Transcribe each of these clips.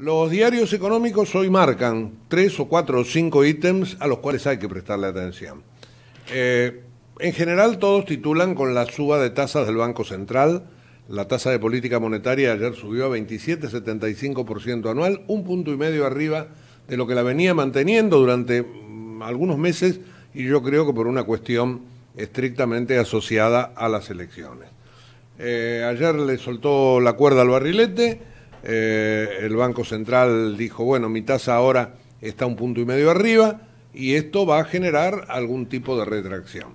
Los diarios económicos hoy marcan tres o cuatro o cinco ítems a los cuales hay que prestarle atención. Eh, en general todos titulan con la suba de tasas del Banco Central. La tasa de política monetaria ayer subió a 27,75% anual, un punto y medio arriba de lo que la venía manteniendo durante mm, algunos meses y yo creo que por una cuestión estrictamente asociada a las elecciones. Eh, ayer le soltó la cuerda al barrilete eh, el Banco Central dijo, bueno, mi tasa ahora está un punto y medio arriba y esto va a generar algún tipo de retracción.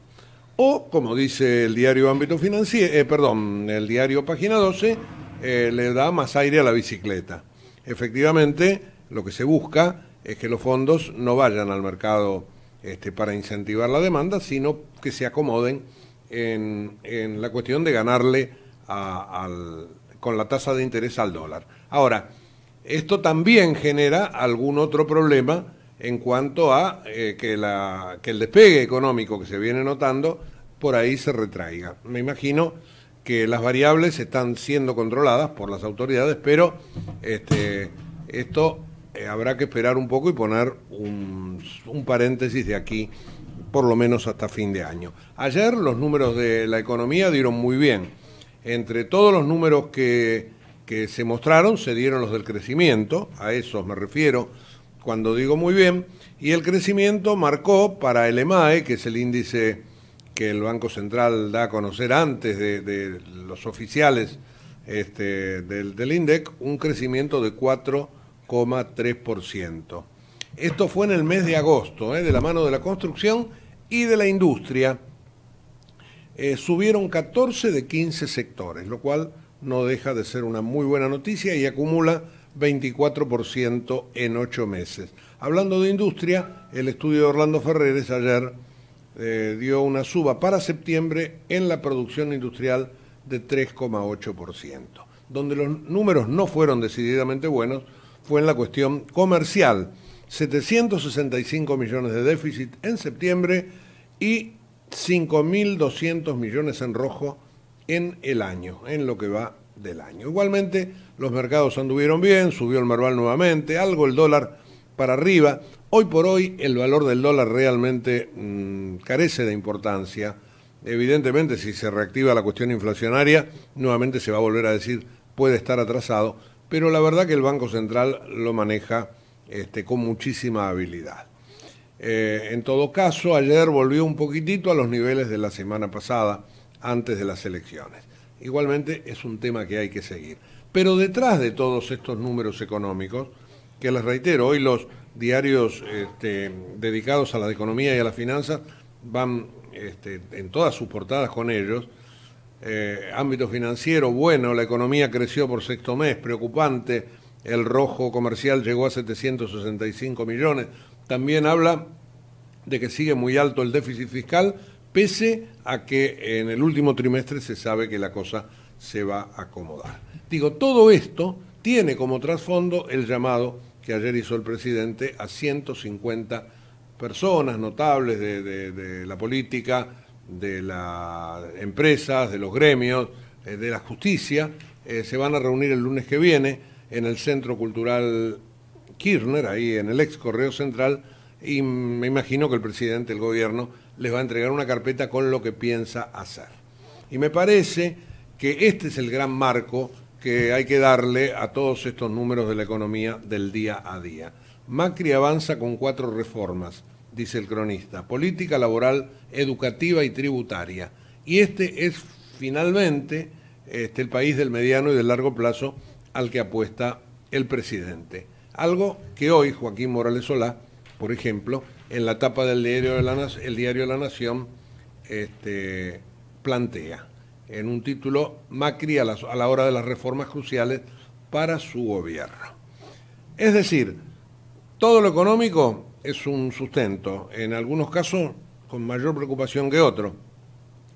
O, como dice el diario Ámbito Financiero, eh, perdón, el diario Página 12, eh, le da más aire a la bicicleta. Efectivamente, lo que se busca es que los fondos no vayan al mercado este, para incentivar la demanda, sino que se acomoden en, la cuestión de ganarle al, con la tasa de interés al dólar. Ahora, esto también genera algún otro problema en cuanto a eh, que, la, que el despegue económico que se viene notando por ahí se retraiga. Me imagino que las variables están siendo controladas por las autoridades, pero este, esto eh, habrá que esperar un poco y poner un, un, paréntesis de aquí, por lo menos hasta fin de año. Ayer los números de la economía dieron muy bien entre todos los números que, se mostraron, se dieron los del crecimiento, a esos me refiero cuando digo muy bien, y el crecimiento marcó para el EMAE, e, que es el índice que el Banco Central da a conocer antes de, los oficiales este, del, INDEC, un crecimiento de 4,3%. Esto fue en el mes de agosto, ¿eh? de la mano de la construcción y de la industria. Eh, subieron 14 de 15 sectores, lo cual no deja de ser una muy buena noticia y acumula 24% en 8 meses. Hablando de industria, el estudio de Orlando Ferreres ayer eh, dio una suba para septiembre en la producción industrial de 3,8%. Donde los números no fueron decididamente buenos fue en la cuestión comercial. 765 millones de déficit en septiembre y 5.200 millones en rojo en el año, en lo que va del año. Igualmente, los mercados anduvieron bien, subió el Merval nuevamente, algo el dólar para arriba. Hoy por hoy el valor del dólar realmente mm, carece de importancia. Evidentemente, si se reactiva la cuestión inflacionaria, nuevamente se va a volver a decir puede estar atrasado, pero la verdad que el Banco Central lo maneja este, con muchísima habilidad. Eh, en todo caso, ayer volvió un poquitito a los niveles de la semana pasada, antes de las elecciones. Igualmente es un tema que hay que seguir. Pero detrás de todos estos números económicos, que les reitero, hoy los diarios este, dedicados a la economía y a la finanzas van este, en todas sus portadas con ellos, eh, ámbito financiero, bueno, la economía creció por sexto mes, preocupante, el rojo comercial llegó a 765 millones, también habla de que sigue muy alto el déficit fiscal, pese a que en el último trimestre se sabe que la cosa se va a acomodar. Digo, todo esto tiene como trasfondo el llamado que ayer hizo el presidente a 150 personas notables de, la política, de las empresas, de los gremios, eh, de la justicia. Eh, se van a reunir el lunes que viene en el Centro Cultural Kirchner, ahí en el ex Correo Central, y me imagino que el presidente del gobierno les va a entregar una carpeta con lo que piensa hacer. Y me parece que este es el gran marco que hay que darle a todos estos números de la economía del día a día. Macri avanza con cuatro reformas, dice el cronista, política, laboral, educativa y tributaria. Y este es finalmente este, el país del mediano y del largo plazo al que apuesta el presidente. Algo que hoy Joaquín Morales Solá, por ejemplo, en la etapa del diario de la, el diario la Nación, este, plantea en un título Macri a la, hora de las reformas cruciales para su gobierno. Es decir, todo lo económico es un sustento, en algunos casos con mayor preocupación que otros,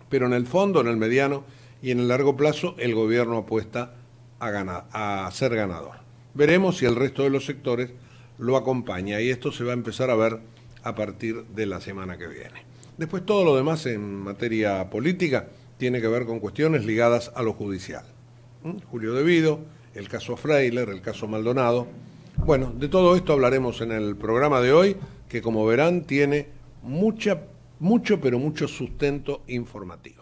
pero en el fondo, en el mediano y en el largo plazo, el gobierno apuesta a, a ser ganador. Veremos si el resto de los sectores lo acompaña y esto se va a empezar a ver a partir de la semana que viene. Después todo lo demás en materia política tiene que ver con cuestiones ligadas a lo judicial. ¿Mm? Julio debido el caso Freiler, el caso Maldonado. Bueno, de todo esto hablaremos en el programa de hoy, que como verán tiene mucha, mucho, pero mucho sustento informativo.